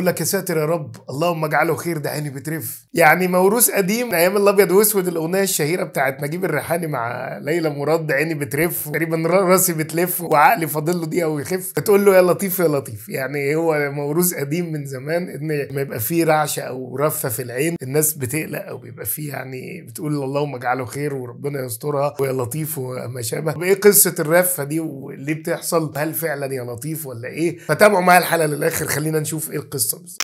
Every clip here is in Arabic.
يقول لك يا ساتر يا رب اللهم اجعله خير ده عيني بترف يعني موروث قديم ايام الابيض واسود الاغنيه الشهيره بتاعت نجيب الريحاني مع ليلى مراد عيني بترف تقريبا راسي بتلف وعقلي فاضل له دقيقه ويخف بتقول له يا لطيف يا لطيف يعني هو موروث قديم من زمان ان ما يبقى فيه رعشه او رفه في العين الناس بتقلق او بيبقى فيه يعني بتقول اللهم اجعله خير وربنا يسترها ويا لطيف وما شابه ايه قصه الرفه دي وليه بتحصل هل فعلا يا لطيف ولا ايه فتابعوا معايا الحلقه للاخر خلينا نشوف ايه القصه systems.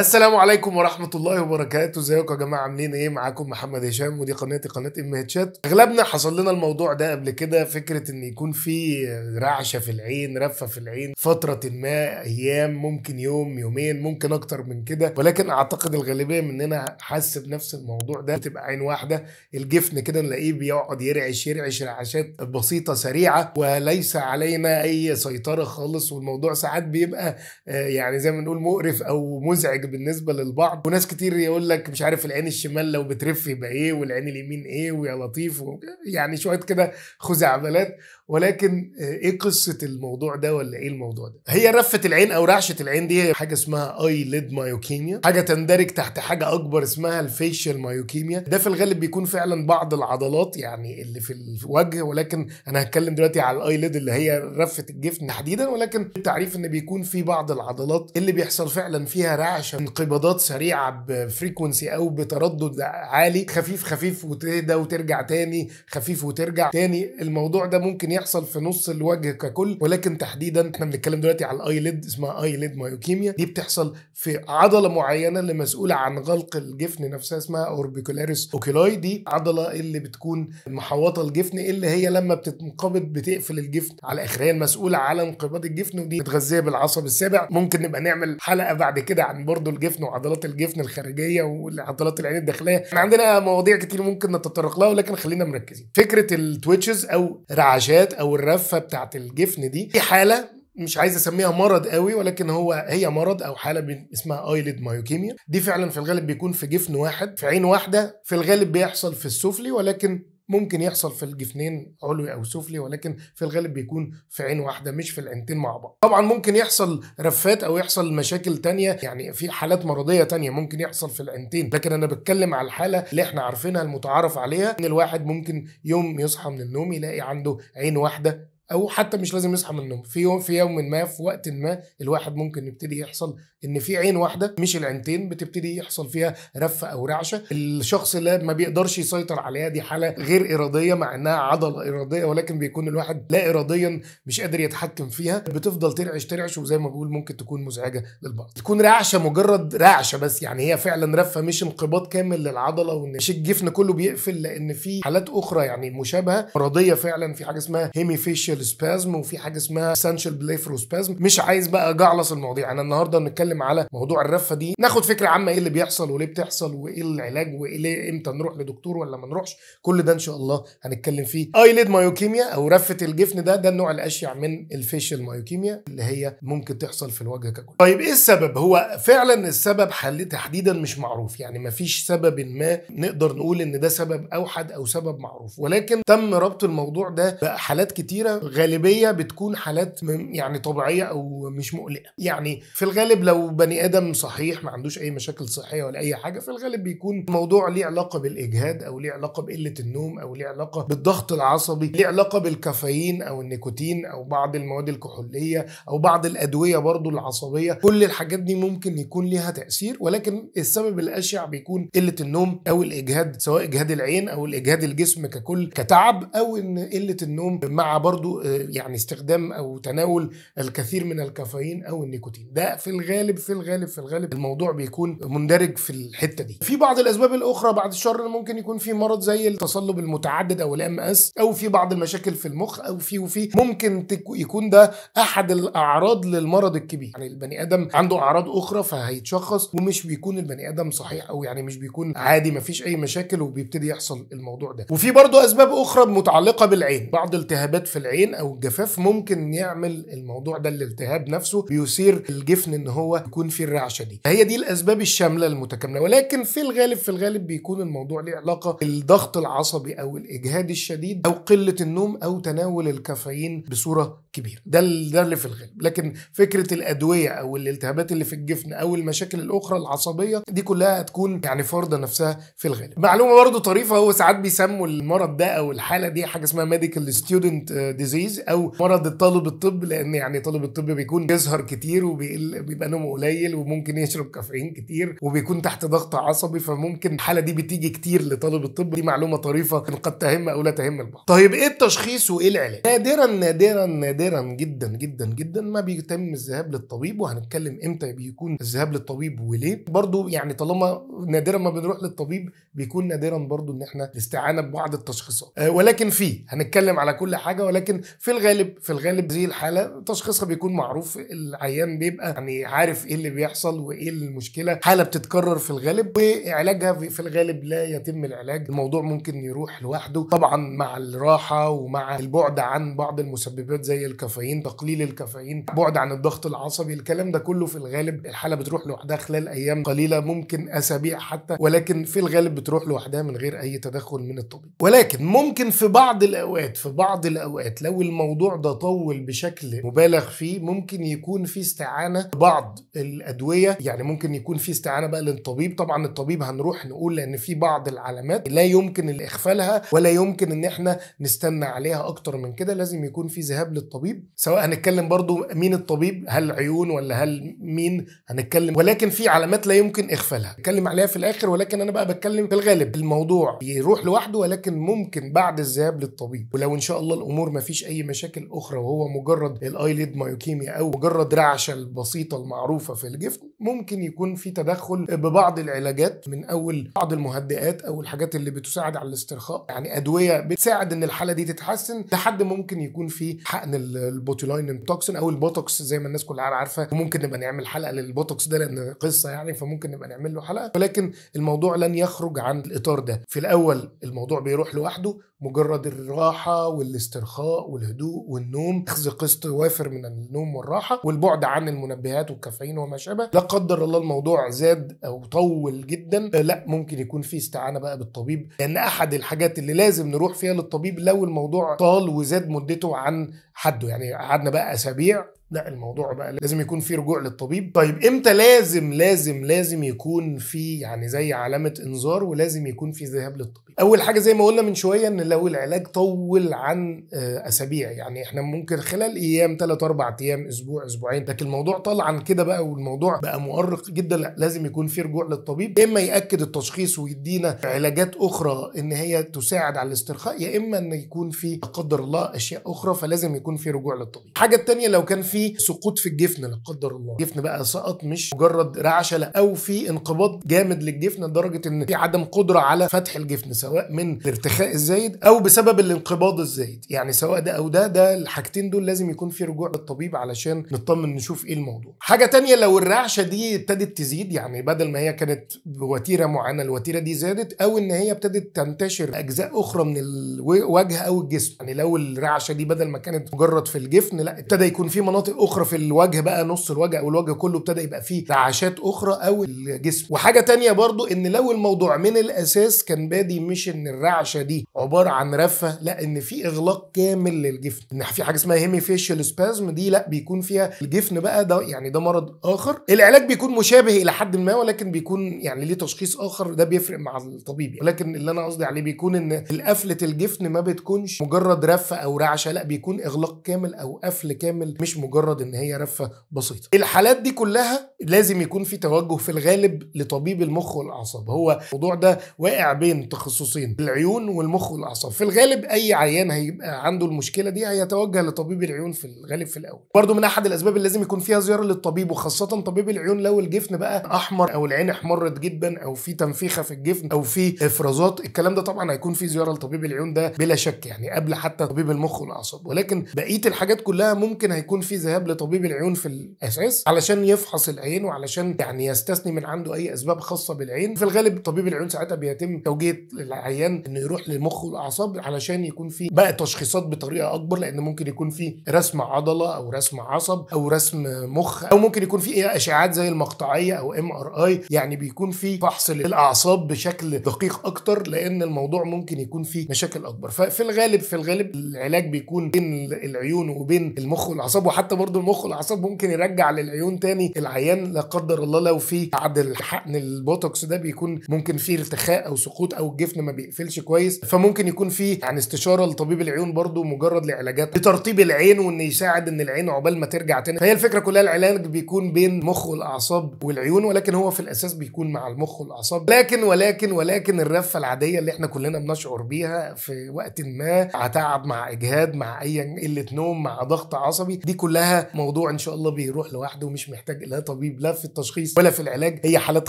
السلام عليكم ورحمة الله وبركاته ازيكم يا جماعة عاملين ايه معاكم محمد هشام ودي قناتي قناة ام هتشات اغلبنا حصل لنا الموضوع ده قبل كده فكرة ان يكون في رعشة في العين رفة في العين فترة ما ايام ممكن يوم يومين ممكن اكتر من كده ولكن اعتقد الغالبية مننا حس بنفس الموضوع ده تبقى عين واحدة الجفن كده نلاقيه بيقعد يرعش يرعش رعشات بسيطة سريعة وليس علينا اي سيطرة خالص والموضوع ساعات بيبقى آه، يعني زي ما نقول مقرف او مزعج بالنسبه للبعض وناس كتير يقول لك مش عارف العين الشمال لو بترف يبقى ايه والعين اليمين ايه ويا لطيف يعني شويه كده خزعبلات ولكن آه، ايه قصه الموضوع ده ولا ايه الموضوع ده هي رفه العين او رعشه العين دي هي حاجه اسمها اي ليد مايوكيميا حاجه تندرج تحت حاجه اكبر اسمها الفيشل مايوكيميا ده في الغالب بيكون فعلا بعض العضلات يعني اللي في الوجه ولكن انا هتكلم دلوقتي على الاي ليد اللي هي رفه الجفن تحديدا ولكن التعريف ان بيكون في بعض العضلات اللي بيحصل فعلا فيها رعشه انقباضات سريعه بفريكونسي او بتردد عالي خفيف خفيف وتهدى وترجع تاني خفيف وترجع تاني الموضوع ده ممكن يحصل في نص الوجه ككل ولكن تحديدا احنا بنتكلم دلوقتي على الايليد اسمها ايليد مايوكيميا دي بتحصل في عضله معينه اللي مسؤوله عن غلق الجفن نفسها اسمها اوربيكولاريس اوكيلاي دي عضله اللي بتكون محوطه الجفن اللي هي لما بتنقبض بتقفل الجفن على آخرها هي المسؤوله على انقباض الجفن ودي متغذيه بالعصب السابع ممكن نبقى نعمل حلقه بعد كده عن برضو الجفن وعضلات الجفن الخارجيه وعضلات العين الداخليه احنا عندنا مواضيع كتير ممكن نتطرق لها ولكن خلينا مركزين فكره التويتشز او رعشات او الرفه بتاعت الجفن دي في حاله مش عايز اسميها مرض قوي ولكن هو هي مرض او حاله اسمها ايليد مايوكيميا دي فعلا في الغالب بيكون في جفن واحد في عين واحده في الغالب بيحصل في السفلي ولكن ممكن يحصل في الجفنين علوي او سفلي ولكن في الغالب بيكون في عين واحده مش في العينتين مع بعض طبعا ممكن يحصل رفات او يحصل مشاكل تانية يعني في حالات مرضيه تانية ممكن يحصل في العينتين لكن انا بتكلم على الحاله اللي احنا عارفينها المتعارف عليها ان الواحد ممكن يوم يصحى من النوم يلاقي عنده عين واحده او حتى مش لازم يصحى من النوم في يوم في يوم ما في وقت ما الواحد ممكن يبتدي يحصل ان في عين واحده مش العينتين بتبتدي يحصل فيها رفه او رعشه الشخص لا ما بيقدرش يسيطر عليها دي حاله غير اراديه مع انها عضله اراديه ولكن بيكون الواحد لا اراديا مش قادر يتحكم فيها بتفضل ترعش ترعش وزي ما بقول ممكن تكون مزعجه للبعض تكون رعشه مجرد رعشه بس يعني هي فعلا رفه مش انقباض كامل للعضله وان مش الجفن كله بيقفل لان في حالات اخرى يعني مشابهه مرضيه فعلا في حاجه اسمها هيميفيشال اسينشال سبازم وفي حاجه اسمها اسينشال بليفرو سبازم مش عايز بقى اجعلص المواضيع انا النهارده نتكلم على موضوع الرفه دي ناخد فكره عامه ايه اللي بيحصل وليه بتحصل وايه العلاج وايه امتى نروح لدكتور ولا ما نروحش كل ده ان شاء الله هنتكلم فيه ايليد مايوكيميا او رفه الجفن ده ده النوع الاشيع من الفيشل مايوكيميا اللي هي ممكن تحصل في الوجه ككل طيب ايه السبب هو فعلا السبب حل تحديدا مش معروف يعني مفيش سبب ما نقدر نقول ان ده سبب اوحد او سبب معروف ولكن تم ربط الموضوع ده بحالات كتيره الغالبيه بتكون حالات يعني طبيعيه او مش مقلقه يعني في الغالب لو بني ادم صحيح ما عندوش اي مشاكل صحيه ولا اي حاجه في الغالب بيكون الموضوع ليه علاقه بالاجهاد او ليه علاقه بقله النوم او ليه علاقه بالضغط العصبي ليه علاقه بالكافيين او النيكوتين او بعض المواد الكحوليه او بعض الادويه برضو العصبيه كل الحاجات دي ممكن يكون ليها تاثير ولكن السبب الاشع بيكون قله النوم او الاجهاد سواء اجهاد العين او الاجهاد الجسم ككل كتعب او ان قله النوم مع برضو آه، يعني استخدام او تناول الكثير من الكافيين او النيكوتين ده في الغالب في الغالب في الغالب الموضوع بيكون مندرج في الحته دي في بعض الاسباب الاخرى بعد الشر ممكن يكون في مرض زي التصلب المتعدد او الام اس او في بعض المشاكل في المخ او في وفي ممكن يكون ده احد الاعراض للمرض الكبير يعني البني ادم عنده اعراض اخرى فهيتشخص ومش بيكون البني ادم صحيح او يعني مش بيكون عادي مفيش اي مشاكل وبيبتدي يحصل الموضوع ده وفي برضه اسباب اخرى متعلقه بالعين بعض التهابات في العين العين او الجفاف ممكن يعمل الموضوع ده الالتهاب نفسه بيثير الجفن ان هو يكون فيه الرعشه دي هي دي الاسباب الشامله المتكامله ولكن في الغالب في الغالب بيكون الموضوع له علاقه بالضغط العصبي او الاجهاد الشديد او قله النوم او تناول الكافيين بصوره كبيره ده ده اللي في الغالب لكن فكره الادويه او الالتهابات اللي في الجفن او المشاكل الاخرى العصبيه دي كلها هتكون يعني فرضه نفسها في الغالب معلومه برضو طريفه هو ساعات بيسموا المرض ده او الحاله دي حاجه اسمها ميديكال آه، ستودنت ديزيز او مرض الطالب الطب لان يعني طالب الطب بيكون بيسهر كتير وبيبقى نومه قليل وممكن يشرب كافيين كتير وبيكون تحت ضغط عصبي فممكن الحاله دي بتيجي كتير لطالب الطب دي معلومه طريفه قد تهم او لا تهم البعض. طيب ايه التشخيص وايه العلاج؟ نادرا نادرا نادرا جدا جدا جدا ما بيتم الذهاب للطبيب وهنتكلم امتى بيكون الذهاب للطبيب وليه؟ برضو يعني طالما نادرا ما بنروح للطبيب بيكون نادرا برضو ان احنا الاستعانه ببعض التشخيصات آه، ولكن في هنتكلم على كل حاجه ولكن في الغالب في الغالب زي الحاله تشخيصها بيكون معروف العيان بيبقى يعني عارف ايه اللي بيحصل وايه المشكله حاله بتتكرر في الغالب وعلاجها في الغالب لا يتم العلاج الموضوع ممكن يروح لوحده طبعا مع الراحه ومع البعد عن بعض المسببات زي الكافيين تقليل الكافيين بعد عن الضغط العصبي الكلام ده كله في الغالب الحاله بتروح لوحدها خلال ايام قليله ممكن اسابيع حتى ولكن في الغالب بتروح لوحدها من غير اي تدخل من الطبيب ولكن ممكن في بعض الاوقات في بعض الاوقات لو لو الموضوع ده طول بشكل مبالغ فيه ممكن يكون في استعانه ببعض الادويه يعني ممكن يكون في استعانه بقى للطبيب طبعا الطبيب هنروح نقول لان في بعض العلامات لا يمكن اغفالها ولا يمكن ان احنا نستنى عليها اكتر من كده لازم يكون في ذهاب للطبيب سواء هنتكلم برضو مين الطبيب هل عيون ولا هل مين هنتكلم ولكن في علامات لا يمكن اغفالها نتكلم عليها في الاخر ولكن انا بقى بتكلم في الغالب الموضوع يروح لوحده ولكن ممكن بعد الذهاب للطبيب ولو ان شاء الله الامور ما فيش فيش اي مشاكل اخرى وهو مجرد الايليد مايوكيميا او مجرد رعشه البسيطه المعروفه في الجفن ممكن يكون في تدخل ببعض العلاجات من اول بعض المهدئات او الحاجات اللي بتساعد على الاسترخاء يعني ادويه بتساعد ان الحاله دي تتحسن لحد ممكن يكون في حقن البوتولاين توكسين او البوتوكس زي ما الناس كلها عارفه وممكن نبقى نعمل حلقه للبوتوكس ده لان قصه يعني فممكن نبقى نعمل له حلقه ولكن الموضوع لن يخرج عن الاطار ده في الاول الموضوع بيروح لوحده مجرد الراحه والاسترخاء والهدوء والنوم اخذ قسط وافر من النوم والراحه والبعد عن المنبهات والكافيين وما شابه قدر الله الموضوع زاد او طول جدا آه، لا ممكن يكون في استعانه بقى بالطبيب لان احد الحاجات اللي لازم نروح فيها للطبيب لو الموضوع طال وزاد مدته عن حده يعني قعدنا بقى اسابيع لا الموضوع بقى لازم يكون في رجوع للطبيب طيب امتى لازم لازم لازم يكون في يعني زي علامه انذار ولازم يكون في ذهاب للطبيب اول حاجه زي ما قلنا من شويه ان لو العلاج طول عن آه، اسابيع يعني احنا ممكن خلال ايام 3 4 ايام اسبوع اسبوعين لكن الموضوع طال عن كده بقى والموضوع بقى مؤرق جدا لا لازم يكون في رجوع للطبيب يا اما ياكد التشخيص ويدينا علاجات اخرى ان هي تساعد على الاسترخاء يا اما ان يكون في لا قدر الله اشياء اخرى فلازم يكون في رجوع للطبيب الحاجه الثانيه لو كان في في سقوط في الجفن لا قدر الله الجفن بقى سقط مش مجرد رعشه لا او في انقباض جامد للجفن لدرجه ان في عدم قدره على فتح الجفن سواء من الارتخاء الزايد او بسبب الانقباض الزايد يعني سواء ده او ده ده الحاجتين دول لازم يكون في رجوع للطبيب علشان نطمن نشوف ايه الموضوع حاجه تانية لو الرعشه دي ابتدت تزيد يعني بدل ما هي كانت بوتيره معينه الوتيره دي زادت او ان هي ابتدت تنتشر اجزاء اخرى من الوجه او الجسم يعني لو الرعشه دي بدل ما كانت مجرد في الجفن لا ابتدى يكون في مناطق اخرى في الوجه بقى نص الوجه او الوجه كله ابتدى يبقى فيه رعشات اخرى او الجسم وحاجه تانية برضو ان لو الموضوع من الاساس كان بادي مش ان الرعشه دي عباره عن رفه لا ان في اغلاق كامل للجفن ان في حاجه اسمها هيمي فيشل سبازم دي لا بيكون فيها الجفن بقى ده يعني ده مرض اخر العلاج بيكون مشابه الى حد ما ولكن بيكون يعني ليه تشخيص اخر ده بيفرق مع الطبيب يعني. ولكن اللي انا قصدي عليه بيكون ان قفله الجفن ما بتكونش مجرد رفه او رعشه لا بيكون اغلاق كامل او قفل كامل مش مجرد مجرد ان هي رفه بسيطه الحالات دي كلها لازم يكون في توجه في الغالب لطبيب المخ والاعصاب هو الموضوع ده واقع بين تخصصين العيون والمخ والاعصاب في الغالب اي عيان هيبقى عنده المشكله دي هيتوجه لطبيب العيون في الغالب في الاول برضو من احد الاسباب اللي لازم يكون فيها زياره للطبيب وخاصه طبيب العيون لو الجفن بقى احمر او العين احمرت جدا او في تنفيخه في الجفن او في افرازات الكلام ده طبعا هيكون في زياره لطبيب العيون ده بلا شك يعني قبل حتى طبيب المخ والاعصاب ولكن بقيه الحاجات كلها ممكن هيكون في الذهاب لطبيب العيون في الاساس علشان يفحص العين وعلشان يعني يستثني من عنده اي اسباب خاصه بالعين في الغالب طبيب العيون ساعتها بيتم توجيه العيان انه يروح للمخ والاعصاب علشان يكون في بقى تشخيصات بطريقه اكبر لان ممكن يكون في رسم عضله او رسم عصب او رسم مخ او ممكن يكون في ايه اشعاعات زي المقطعيه او ام ار اي يعني بيكون في فحص للاعصاب بشكل دقيق اكتر لان الموضوع ممكن يكون فيه مشاكل اكبر ففي الغالب في الغالب العلاج بيكون بين العيون وبين المخ والاعصاب وحتى برضو المخ والاعصاب ممكن يرجع للعيون تاني العيان لا قدر الله لو في بعد الحقن البوتوكس ده بيكون ممكن فيه ارتخاء او سقوط او الجفن ما بيقفلش كويس فممكن يكون في يعني استشاره لطبيب العيون برضو مجرد لعلاجات لترطيب العين وان يساعد ان العين عقبال ما ترجع تاني فهي الفكره كلها العلاج بيكون بين مخ والاعصاب والعيون ولكن هو في الاساس بيكون مع المخ والاعصاب لكن ولكن ولكن الرفه العاديه اللي احنا كلنا بنشعر بيها في وقت ما مع تعب مع اجهاد مع اي قله نوم مع ضغط عصبي دي كلها كلها موضوع ان شاء الله بيروح لوحده ومش محتاج لا طبيب لا في التشخيص ولا في العلاج هي حالات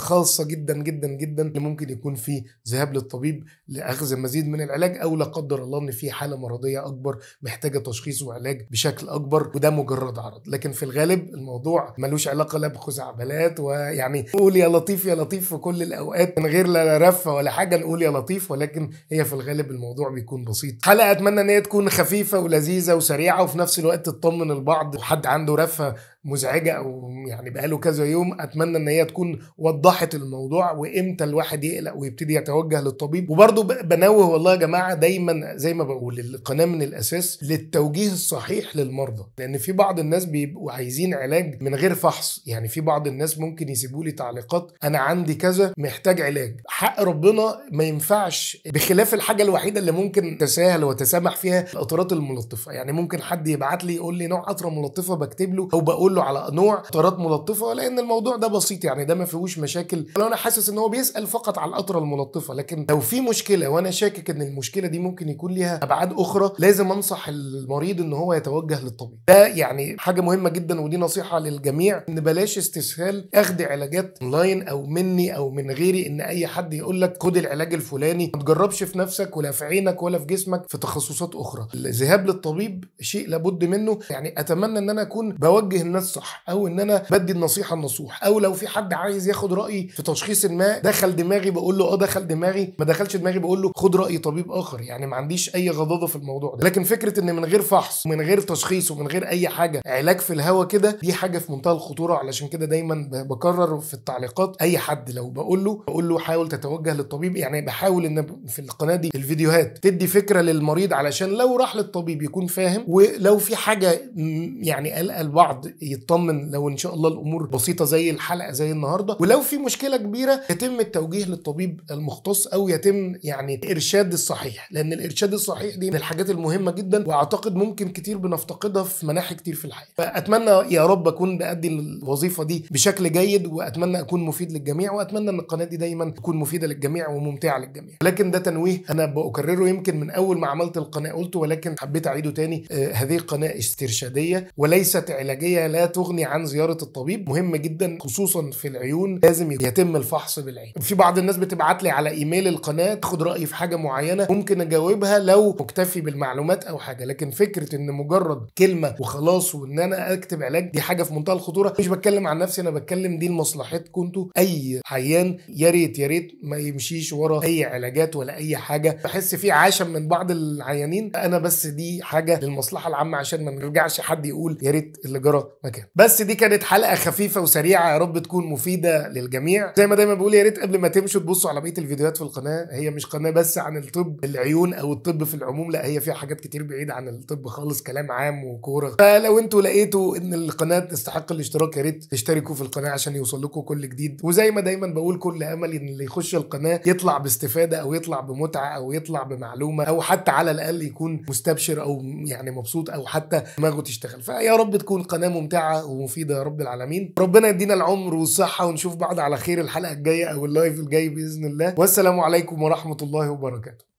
خاصه جدا جدا جدا اللي ممكن يكون في ذهاب للطبيب لاخذ المزيد من العلاج او لا قدر الله ان في حاله مرضيه اكبر محتاجه تشخيص وعلاج بشكل اكبر وده مجرد عرض لكن في الغالب الموضوع ملوش علاقه لا بخزعبلات ويعني قول يا لطيف يا لطيف في كل الاوقات من غير لا رفه ولا حاجه نقول يا لطيف ولكن هي في الغالب الموضوع بيكون بسيط حلقه اتمنى ان هي تكون خفيفه ولذيذه وسريعه وفي نفس الوقت تطمن البعض حد عنده رفه مزعجه او يعني بقاله كذا يوم اتمنى ان هي تكون وضحت الموضوع وامتى الواحد يقلق ويبتدي يتوجه للطبيب وبرضه بنوه والله يا جماعه دايما زي ما بقول القناه من الاساس للتوجيه الصحيح للمرضى لان في بعض الناس بيبقوا عايزين علاج من غير فحص يعني في بعض الناس ممكن يسيبوا لي تعليقات انا عندي كذا محتاج علاج حق ربنا ما ينفعش بخلاف الحاجه الوحيده اللي ممكن تساهل وتسامح فيها القطرات الملطفه يعني ممكن حد يبعت لي يقول لي نوع قطره ملطفه بكتب له او بقول كله على نوع قطارات ملطفه لان الموضوع ده بسيط يعني ده ما فيهوش مشاكل لو انا حاسس ان هو بيسال فقط على القطره الملطفه لكن لو في مشكله وانا شاكك ان المشكله دي ممكن يكون ليها ابعاد اخرى لازم انصح المريض ان هو يتوجه للطبيب ده يعني حاجه مهمه جدا ودي نصيحه للجميع ان بلاش استسهال اخد علاجات اونلاين او مني او من غيري ان اي حد يقول لك خد العلاج الفلاني ما تجربش في نفسك ولا في عينك ولا في جسمك في تخصصات اخرى الذهاب للطبيب شيء لابد منه يعني اتمنى ان انا اكون بوجه الناس الصح او ان انا بدي النصيحه النصوح او لو في حد عايز ياخد رايي في تشخيص ما دخل دماغي بقول له اه دخل دماغي ما دخلش دماغي بقول له خد راي طبيب اخر يعني ما عنديش اي غضاضه في الموضوع ده لكن فكره ان من غير فحص ومن غير تشخيص ومن غير اي حاجه علاج في الهوا كده دي حاجه في منتهى الخطوره علشان كده دايما بكرر في التعليقات اي حد لو بقول له بقول له حاول تتوجه للطبيب يعني بحاول ان في القناه دي الفيديوهات تدي فكره للمريض علشان لو راح للطبيب يكون فاهم ولو في حاجه يعني قلق البعض يطمن لو ان شاء الله الامور بسيطه زي الحلقه زي النهارده ولو في مشكله كبيره يتم التوجيه للطبيب المختص او يتم يعني الارشاد الصحيح لان الارشاد الصحيح دي من الحاجات المهمه جدا واعتقد ممكن كتير بنفتقدها في مناحي كتير في الحياه فاتمنى يا رب اكون بادي الوظيفه دي بشكل جيد واتمنى اكون مفيد للجميع واتمنى ان القناه دي دايما تكون مفيده للجميع وممتعه للجميع لكن ده تنويه انا بكرره يمكن من اول ما عملت القناه قلته ولكن حبيت اعيده تاني آه هذه قناه استرشاديه وليست علاجيه لا لا تغني عن زياره الطبيب مهمه جدا خصوصا في العيون لازم يتم الفحص بالعين في بعض الناس بتبعت لي على ايميل القناه تاخد رايي في حاجه معينه ممكن اجاوبها لو مكتفي بالمعلومات او حاجه لكن فكره ان مجرد كلمه وخلاص وان انا اكتب علاج دي حاجه في منتهى الخطوره مش بتكلم عن نفسي انا بتكلم دي لمصلحتكم انتوا اي حيان يا ريت يا ريت ما يمشيش ورا اي علاجات ولا اي حاجه بحس في عشم من بعض العيانين انا بس دي حاجه للمصلحه العامه عشان ما نرجعش حد يقول يا ريت اللي جرى ما مكان بس دي كانت حلقه خفيفه وسريعه يا رب تكون مفيده للجميع زي ما دايما بقول يا ريت قبل ما تمشوا تبصوا على بقيه الفيديوهات في القناه هي مش قناه بس عن الطب العيون او الطب في العموم لا هي فيها حاجات كتير بعيده عن الطب خالص كلام عام وكوره فلو انتوا لقيتوا ان القناه تستحق الاشتراك يا ريت تشتركوا في القناه عشان يوصل لكم كل جديد وزي ما دايما بقول كل امل ان اللي يخش القناه يطلع باستفاده او يطلع بمتعه او يطلع بمعلومه او حتى على الاقل يكون مستبشر او يعني مبسوط او حتى دماغه تشتغل فيا رب تكون قناه ممتعه ممتعه ومفيده يا رب العالمين ربنا يدينا العمر والصحه ونشوف بعض على خير الحلقه الجايه او اللايف الجاي باذن الله والسلام عليكم ورحمه الله وبركاته